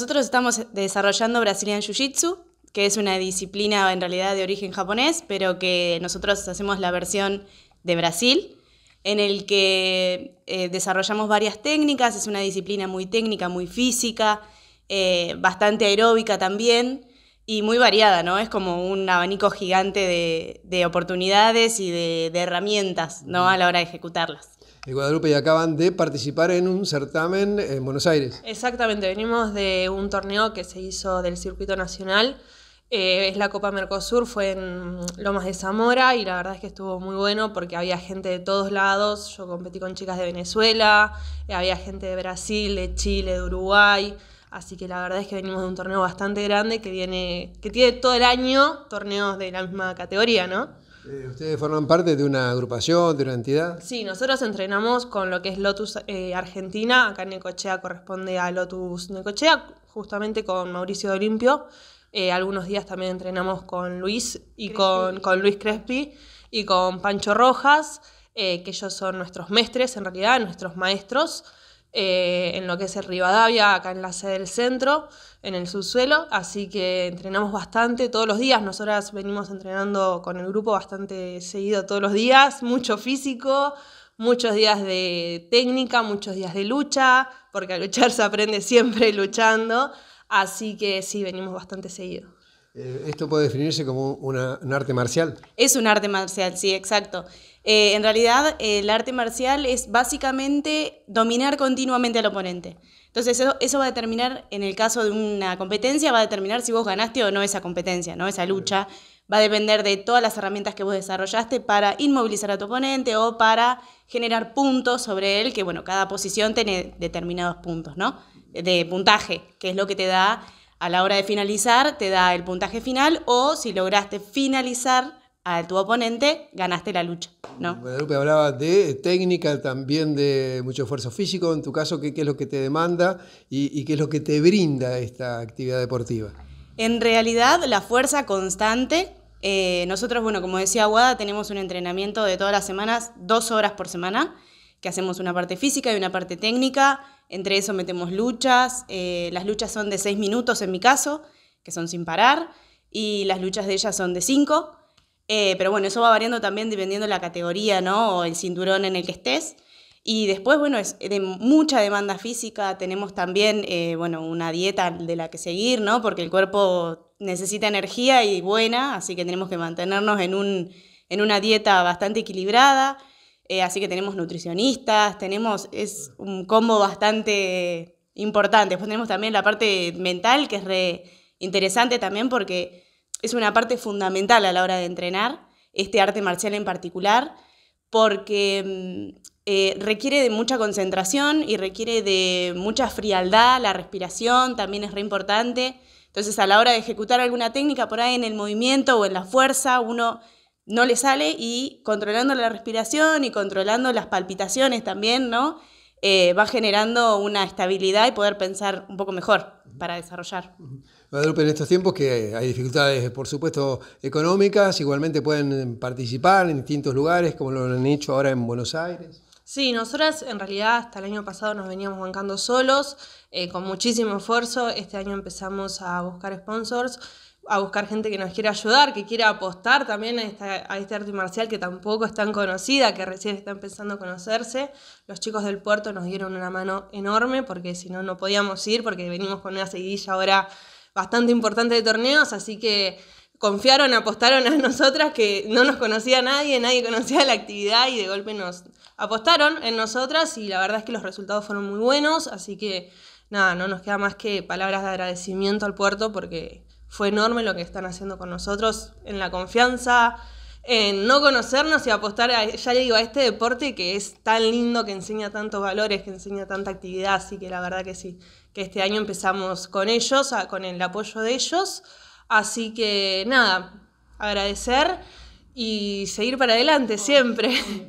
Nosotros estamos desarrollando Brazilian Jiu-Jitsu, que es una disciplina en realidad de origen japonés, pero que nosotros hacemos la versión de Brasil, en el que eh, desarrollamos varias técnicas, es una disciplina muy técnica, muy física, eh, bastante aeróbica también y muy variada, ¿no? Es como un abanico gigante de, oportunidades y de, de herramientas, ¿no? A la hora de ejecutarlas de Guadalupe y acaban de participar en un certamen en Buenos Aires. Exactamente, venimos de un torneo que se hizo del circuito nacional. Eh, es la Copa Mercosur, fue en Lomas de Zamora y la verdad es que estuvo muy bueno porque había gente de todos lados. Yo competí con chicas de Venezuela, eh, había gente de Brasil, de Chile, de Uruguay. Así que la verdad es que venimos de un torneo bastante grande que que tiene todo el año torneos de la misma categoría, ¿no? Eh, ¿Ustedes forman parte de una agrupación, de una entidad? Sí, nosotros entrenamos con lo que es Lotus eh, Argentina, acá en Necochea corresponde a Lotus Necochea, justamente con Mauricio Olimpio. Eh, algunos días también entrenamos con Luis y Con, con, Luis Crespi y con Pancho Rojas, que ellos son nuestros mestres en realidad, nuestros maestros. Eh, en lo que es el Rivadavia, acá en la sede del centro, en el subsuelo, así que entrenamos bastante todos los días, nosotras venimos entrenando con el grupo bastante seguido todos los días, mucho físico, muchos días de técnica, muchos días de lucha, porque a luchar se aprende siempre luchando, así que sí, venimos bastante seguido. Eh, esto puede definirse como un arte marcial. Es un arte marcial, sí, exacto. Eh, en realidad, el arte marcial es básicamente dominar continuamente al oponente. Entonces, eso, va a determinar, en el caso de una competencia, va a determinar si vos ganaste o no esa competencia, ¿no? Esa lucha. Va a depender de todas las herramientas que vos desarrollaste para inmovilizar a tu oponente o para generar puntos sobre él, que bueno, cada posición tiene determinados puntos, ¿no? De puntaje, que es lo que te da a la hora de finalizar te da el puntaje final o si lograste finalizar a tu oponente, ganaste la lucha. ¿no? Guadalupe hablaba de técnica, también de mucho esfuerzo físico, en tu caso, ¿qué, es lo que te demanda y, qué es lo que te brinda esta actividad deportiva? En realidad, la fuerza constante. Eh, nosotros, bueno, como decía Aguada tenemos un entrenamiento de todas las semanas, dos horas por semana que hacemos una parte física y una parte técnica. Entre eso metemos luchas. Eh, las luchas son de seis minutos en mi caso, que son sin parar, y las luchas de ellas son de cinco eh, pero bueno, eso va variando también dependiendo de la categoría, ¿no? O el cinturón en el que estés. Y después, bueno, es de mucha demanda física. Tenemos también, eh, bueno, una dieta de la que seguir, ¿no? Porque el cuerpo necesita energía y buena, así que tenemos que mantenernos en, en una dieta bastante equilibrada. Eh, así que tenemos nutricionistas, tenemos, es un combo bastante importante. Después tenemos también la parte mental, que es re interesante también porque es una parte fundamental a la hora de entrenar, este arte marcial en particular, porque mm, eh, requiere de mucha concentración y requiere de mucha frialdad, la respiración también es re importante. Entonces a la hora de ejecutar alguna técnica por ahí en el movimiento o en la fuerza, uno no le sale y controlando la respiración y controlando las palpitaciones también, ¿no? Eh, va generando una estabilidad y poder pensar un poco mejor para desarrollar. en estos tiempos que hay dificultades, por supuesto, económicas, igualmente pueden participar en distintos lugares, como lo han hecho ahora en Buenos Aires. Sí, nosotras en realidad hasta el año pasado nos veníamos bancando solos, eh, con muchísimo esfuerzo. Este año empezamos a buscar sponsors, a buscar gente que nos quiera ayudar, que quiera apostar también a, a este arte marcial que tampoco es tan conocida, que recién está empezando a conocerse. Los chicos del puerto nos dieron una mano enorme porque si no, no podíamos ir porque venimos con una seguidilla ahora bastante importante de torneos, así que confiaron, apostaron a nosotras que no nos conocía nadie, nadie conocía la actividad y de golpe nos apostaron en nosotras y la verdad es que los resultados fueron muy buenos, así que nada, no nos queda más que palabras de agradecimiento al puerto porque fue enorme lo que están haciendo con nosotros en la confianza, en no conocernos y apostar, ya le digo, a este deporte que es tan lindo, que enseña tantos valores, que enseña tanta actividad, así que la verdad que sí, que este año empezamos con ellos, con el apoyo de ellos, así que nada, agradecer y seguir para adelante siempre.